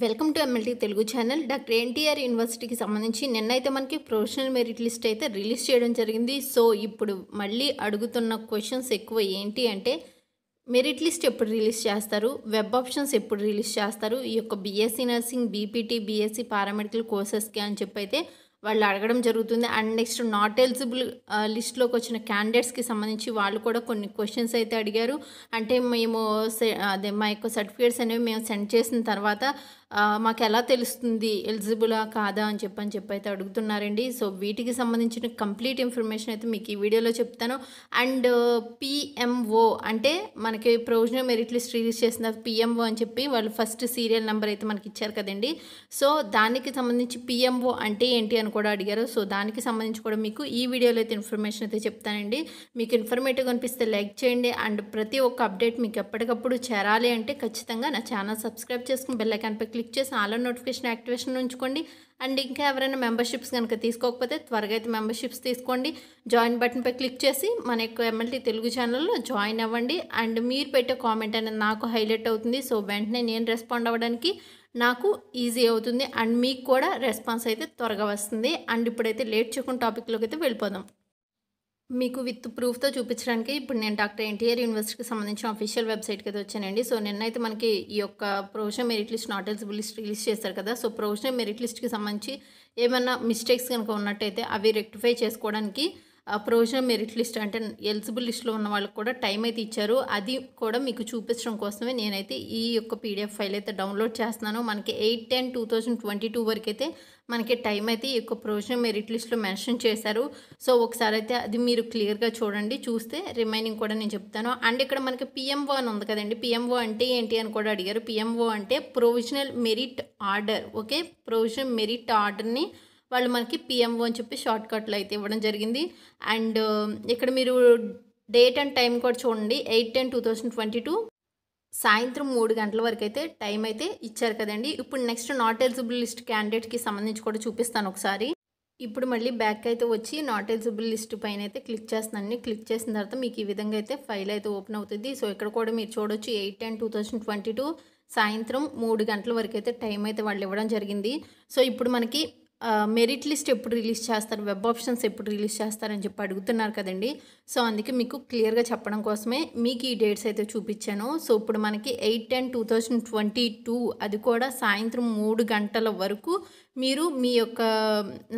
welcome to MLT Telugu channel doctor NTR యూనివర్సిటీకి సంబంధించి నిన్నైతే మనకి ప్రొఫెషనల్ మెరిట్ లిస్ట్ అయితే రిలీజ్ చేయడం జరిగింది సో ఇప్పుడు మళ్ళీ అడుగుతున్న క్వశ్చన్స్ ఎక్కువ ఏంటి అంటే మెరిట్ లిస్ట్ ఎప్పుడు రిలీజ్ చేస్తారు వెబ్ ఆప్షన్స్ ఎప్పుడు రిలీజ్ చేస్తారు ఈ యొక్క BSc nursing BPT BSc paramedical కోర్సెస్కి అని చెప్పి అయితే వాళ్ళు అడగడం జరుగుతుంది అండ్ నెక్స్ట్ నాట్ ఎలిజిబుల్ లిస్ట్లోకి వచ్చిన క్యాండిడేట్స్కి సంబంధించి వాళ్ళు కూడా కొన్ని క్వశ్చన్స్ అయితే అడిగారు అంటే మేము అదే మా యొక్క సర్టిఫికేట్స్ అనేవి మేము సెండ్ చేసిన తర్వాత మాకు ఎలా తెలుస్తుంది ఎలిజిబులా కాదా అని చెప్పని చెప్పి అయితే అడుగుతున్నారండి సో వీటికి సంబంధించిన కంప్లీట్ ఇన్ఫర్మేషన్ అయితే మీకు ఈ వీడియోలో చెప్తాను అండ్ పిఎంఓ అంటే మనకి ప్రొవిజనల్ మెరిట్ లిస్ట్ రిలీజ్ చేసిన పిఎంఓ అని చెప్పి వాళ్ళు ఫస్ట్ సీరియల్ నెంబర్ అయితే మనకి ఇచ్చారు కదండి సో దానికి సంబంధించి పిఎంఓ అంటే ఏంటి అని కూడా అడిగారు సో దానికి సంబంధించి కూడా మీకు ఈ వీడియోలో అయితే ఇన్ఫర్మేషన్ అయితే చెప్తానండి మీకు ఇన్ఫర్మేటివ్ అనిపిస్తే లైక్ చేయండి అండ్ ప్రతి ఒక్క అప్డేట్ మీకు ఎప్పటికప్పుడు చేరాలి అంటే ఖచ్చితంగా నా ఛానల్ సబ్స్క్రైబ్ చేసుకుని బెల్లైకాన్పై క్లిక్ క్లిక్ చేసి ఆల్ నోటిఫికేషన్ యాక్టివేషన్ ఉంచుకోండి అండ్ ఇంకా ఎవరైనా మెంబర్షిప్స్ కనుక తీసుకోకపోతే త్వరగా అయితే మెంబర్షిప్స్ తీసుకోండి జాయిన్ బటన్పై క్లిక్ చేసి మన యొక్క ఎమ్మెల్టీ తెలుగు ఛానల్లో జాయిన్ అవ్వండి అండ్ మీరు పెట్టే కామెంట్ అనేది నాకు హైలైట్ అవుతుంది సో వెంటనే నేను రెస్పాండ్ అవ్వడానికి నాకు ఈజీ అవుతుంది అండ్ మీకు కూడా రెస్పాన్స్ అయితే త్వరగా వస్తుంది అండ్ ఇప్పుడైతే లేట్ చేయకుండా టాపిక్లోకి అయితే వెళ్ళిపోదాం మీకు విత్ ప్రూఫ్తో చూపించడానికి ఇప్పుడు నేను డాక్టర్ ఎన్టీఆర్ యూనివర్సిటీకి సంబంధించిన అఫీషియల్ వెబ్సైట్కి అయితే వచ్చానండి సో నిన్నైతే మనకి ఈ యొక్క provisional merit list not eligible list release చేస్తారు కదా సో ప్రొవిజనల్ మెరిట్ లిస్ట్కి సంబంధించి ఏమైనా మిస్టేక్స్ కనుక ఉన్నట్టయితే అవి రెక్టిఫై చేసుకోవడానికి ప్రొవిజనల్ మెరిట్ లిస్ట్ అంటే ఎలిజిబుల్ లిస్ట్లో ఉన్న వాళ్ళకి కూడా టైం అయితే ఇచ్చారు అది కూడా మీకు చూపించడం కోసమే నేనైతే ఈ యొక్క పీడిఎఫ్ ఫైల్ అయితే డౌన్లోడ్ చేస్తున్నాను మనకి eight ten two thousand twenty two వరకు అయితే మనకి టైం అయితే ఈ యొక్క ప్రొవిజనల్ మెరిట్ లిస్ట్లో మెన్షన్ చేశారు సో ఒకసారి అయితే అది మీరు క్లియర్గా చూడండి చూస్తే రిమైనింగ్ కూడా నేను చెప్తాను అండ్ ఇక్కడ మనకి పిఎంఓ అని ఉంది కదండి పిఎంఓ అంటే ఏంటి అని కూడా అడిగారు పిఎంఓ అంటే provisional merit order okay provisional merit ఆర్డర్ని వాళ్ళు మనకి పిఎంఓ అని చెప్పి షార్ట్ కట్లు అయితే ఇవ్వడం జరిగింది అండ్ uh, ఇక్కడ మీరు డేట్ అండ్ టైం కూడా చూడండి eight ten two thousand twenty two సాయంత్రం మూడు గంటల వరకు అయితే టైం అయితే ఇచ్చారు కదండి ఇప్పుడు నెక్స్ట్ నాట్ ఎలిజిబుల్ లిస్ట్ క్యాండిడేట్కి సంబంధించి కూడా చూపిస్తాను ఒకసారి ఇప్పుడు మళ్ళీ బ్యాక్ అయితే వచ్చి నాట్ ఎలిజిబుల్ లిస్ట్ పైన అయితే క్లిక్ చేస్తానండి క్లిక్ చేసిన తర్వాత మీకు ఈ విధంగా అయితే ఫైల్ అయితే ఓపెన్ అవుతుంది సో ఇక్కడ కూడా మీరు చూడొచ్చు eight and two thousand twenty two సాయంత్రం మూడు గంటల వరకు అయితే టైం అయితే వాళ్ళు ఇవ్వడం జరిగింది సో ఇప్పుడు మనకి మెరిట్ లిస్ట్ ఎప్పుడు రిలీజ్ చేస్తారు వెబ్ ఆప్షన్స్ ఎప్పుడు రిలీజ్ చేస్తారని చెప్పి అడుగుతున్నారు కదండి సో అందుకే మీకు క్లియర్గా చెప్పడం కోసమే మీకు ఈ డేట్స్ అయితే చూపించాను సో ఇప్పుడు మనకి eight ten two thousand twenty two అది కూడా సాయంత్రం మూడు గంటల వరకు మీరు మీ యొక్క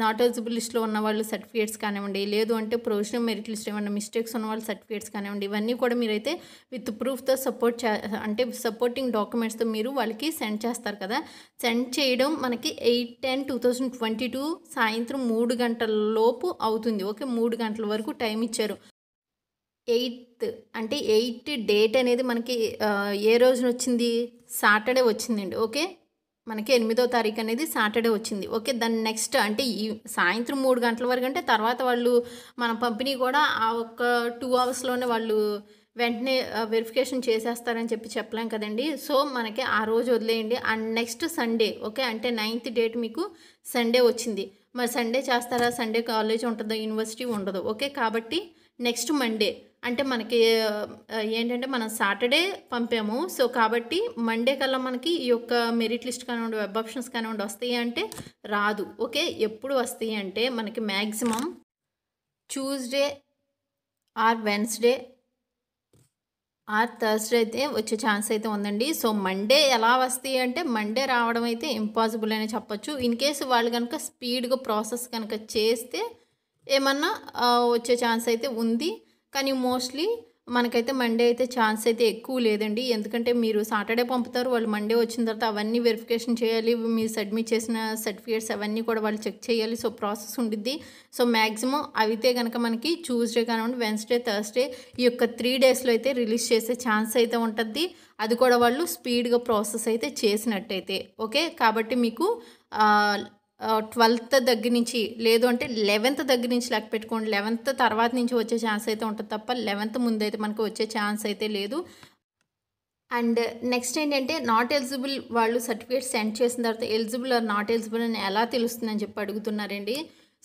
నాట్ ఎలిజిబుల్ లిస్ట్లో ఉన్న వాళ్ళు సర్టిఫికేట్స్ కానివ్వండి లేదు అంటే ప్రొవిజనల్ మెరిట్ లిస్ట్ ఏమైనా మిస్టేక్స్ ఉన్న వాళ్ళు సర్టిఫికేట్స్ కానివ్వండి ఇవన్నీ కూడా మీరైతే విత్ ప్రూఫ్తో సపోర్ట్ చే అంటే సపోర్టింగ్ డాక్యుమెంట్స్తో మీరు వాళ్ళకి సెండ్ చేస్తారు కదా సెండ్ చేయడం మనకి eight ten two thousand twenty two సాయంత్రం మూడు గంటల లోపు అవుతుంది ఓకే మూడు గంటల వరకు టైం ఇచ్చారు ఎయిత్ అంటే ఎయిత్ డేట్ అనేది మనకి ఏ రోజున వచ్చింది సాటర్డే వచ్చిందండి ఓకే మనకి ఎనిమిదో తారీఖు అనేది సాటర్డే వచ్చింది ఓకే దాని నెక్స్ట్ అంటే ఈ సాయంత్రం మూడు గంటల వరకు అంటే తర్వాత వాళ్ళు మన పంపిణీ కూడా ఆ ఒక్క టూ అవర్స్లోనే వాళ్ళు వెంటనే వెరిఫికేషన్ చేసేస్తారని చెప్పి చెప్పలేం కదండి సో మనకి ఆ రోజు వదిలేయండి అండ్ నెక్స్ట్ సండే ఓకే అంటే నైన్త్ డేట్ మీకు సండే వచ్చింది మరి సండే చేస్తారా సండే కాలేజ్ ఉంటుందో యూనివర్సిటీ ఉండదు ఓకే కాబట్టి నెక్స్ట్ మండే అంటే మనకి ఏంటంటే మనం సాటర్డే పంపాము సో కాబట్టి మండే కల్లా మనకి ఈ యొక్క మెరిట్ లిస్ట్ కానివ్వండి వెబ్ ఆప్షన్స్ కానివ్వండి వస్తాయి అంటే రాదు ఓకే ఎప్పుడు వస్తాయి అంటే మనకి maximum Tuesday or Wednesday or Thursday అయితే వచ్చే ఛాన్స్ అయితే ఉందండి సో మండే ఎలా వస్తాయి అంటే మండే రావడం అయితే ఇంపాసిబుల్ అనే చెప్పొచ్చు ఇన్ కేసు వాళ్ళు కనుక స్పీడ్గా ప్రాసెస్ కనుక చేస్తే ఏమన్నా వచ్చే ఛాన్స్ అయితే ఉంది కానీ మోస్ట్లీ మనకైతే మండే అయితే ఛాన్స్ అయితే ఎక్కువ లేదండి ఎందుకంటే మీరు సాటర్డే పంపుతారు వాళ్ళు మండే వచ్చిన తర్వాత అవన్నీ వెరిఫికేషన్ చేయాలి మీరు సబ్మిట్ చేసిన సర్టిఫికేట్స్ అవన్నీ కూడా వాళ్ళు చెక్ చేయాలి సో ప్రాసెస్ ఉండిద్ది సో మ్యాక్సిమం అయితే కనుక మనకి ట్యూస్డే కానివ్వండి వెన్స్డే థర్స్డే ఈ యొక్క త్రీ డేస్లో అయితే రిలీజ్ చేసే ఛాన్స్ అయితే ఉంటుంది అది కూడా వాళ్ళు స్పీడ్గా ప్రాసెస్ అయితే చేసినట్టయితే ఓకే కాబట్టి మీకు ట్వెల్త్ దగ్గర నుంచి లేదు అంటే లెవెన్త్ దగ్గర నుంచి లెక్క పెట్టుకోండి లెవెన్త్ తర్వాత నుంచి వచ్చే ఛాన్స్ అయితే ఉంటుంది తప్ప లెవెన్త్ ముందైతే మనకు వచ్చే ఛాన్స్ అయితే లేదు అండ్ నెక్స్ట్ ఏంటంటే నాట్ ఎలిజిబుల్ వాళ్ళు సర్టిఫికేట్ సెండ్ చేసిన తర్వాత ఎలిజిబుల్ ఆర్ నాట్ ఎలిజిబుల్ అని ఎలా తెలుస్తుందని చెప్పి అడుగుతున్నారండి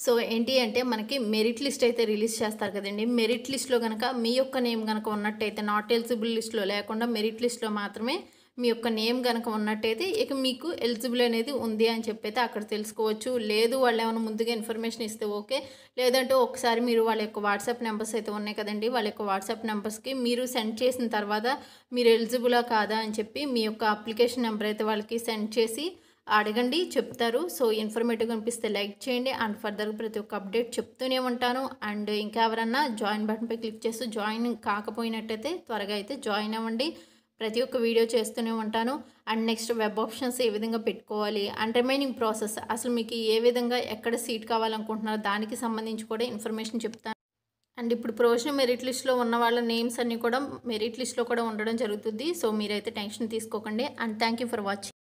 సో ఏంటి అంటే మనకి మెరిట్ లిస్ట్ అయితే రిలీజ్ చేస్తారు కదండి మెరిట్ లిస్ట్లో కనుక మీ యొక్క నేమ్ కనుక ఉన్నట్టయితే నాట్ ఎలిజిబుల్ లిస్ట్లో లేకుండా మెరిట్ లిస్ట్లో మాత్రమే మీ యొక్క నేమ్ కనుక ఉన్నట్టయితే ఇక మీకు ఎలిజిబుల్ అనేది ఉంది అని చెప్పైతే అక్కడ తెలుసుకోవచ్చు లేదు వాళ్ళు ఏమైనా ముందుగా ఇన్ఫర్మేషన్ ఇస్తే ఓకే లేదంటే ఒకసారి మీరు వాళ్ళ యొక్క వాట్సాప్ నెంబర్స్ అయితే ఉన్నాయి కదండి వాళ్ళ యొక్క వాట్సాప్ నెంబర్స్కి మీరు సెండ్ చేసిన తర్వాత మీరు ఎలిజిబులా కాదా అని చెప్పి మీ యొక్క అప్లికేషన్ నెంబర్ అయితే వాళ్ళకి సెండ్ చేసి అడగండి చెప్తారు సో ఇన్ఫర్మేటివ్గా అనిపిస్తే లైక్ చేయండి అండ్ ఫర్దర్గా ప్రతి ఒక్క అప్డేట్ చెప్తూనే ఉంటాను అండ్ ఇంకా ఎవరన్నా జాయిన్ బటన్పై క్లిక్ చేస్తూ జాయిన్ కాకపోయినట్టయితే త్వరగా అయితే జాయిన్ అవ్వండి ప్రతి ఒక్క వీడియో చేస్తూనే ఉంటాను అండ్ నెక్స్ట్ వెబ్ ఆప్షన్స్ ఏ విధంగా పెట్టుకోవాలి అండ్ రిమైనింగ్ ప్రాసెస్ అసలు మీకు ఏ విధంగా ఎక్కడ సీట్ కావాలనుకుంటున్నారో దానికి సంబంధించి కూడా ఇన్ఫర్మేషన్ చెప్తాను అండ్ ఇప్పుడు ప్రొఫెషనల్ మెరిట్ లిస్ట్లో ఉన్న వాళ్ళ నేమ్స్ అన్నీ కూడా మెరిట్ లిస్ట్లో కూడా ఉండడం జరుగుతుంది సో మీరైతే టెన్షన్ తీసుకోకండి and thank you for watching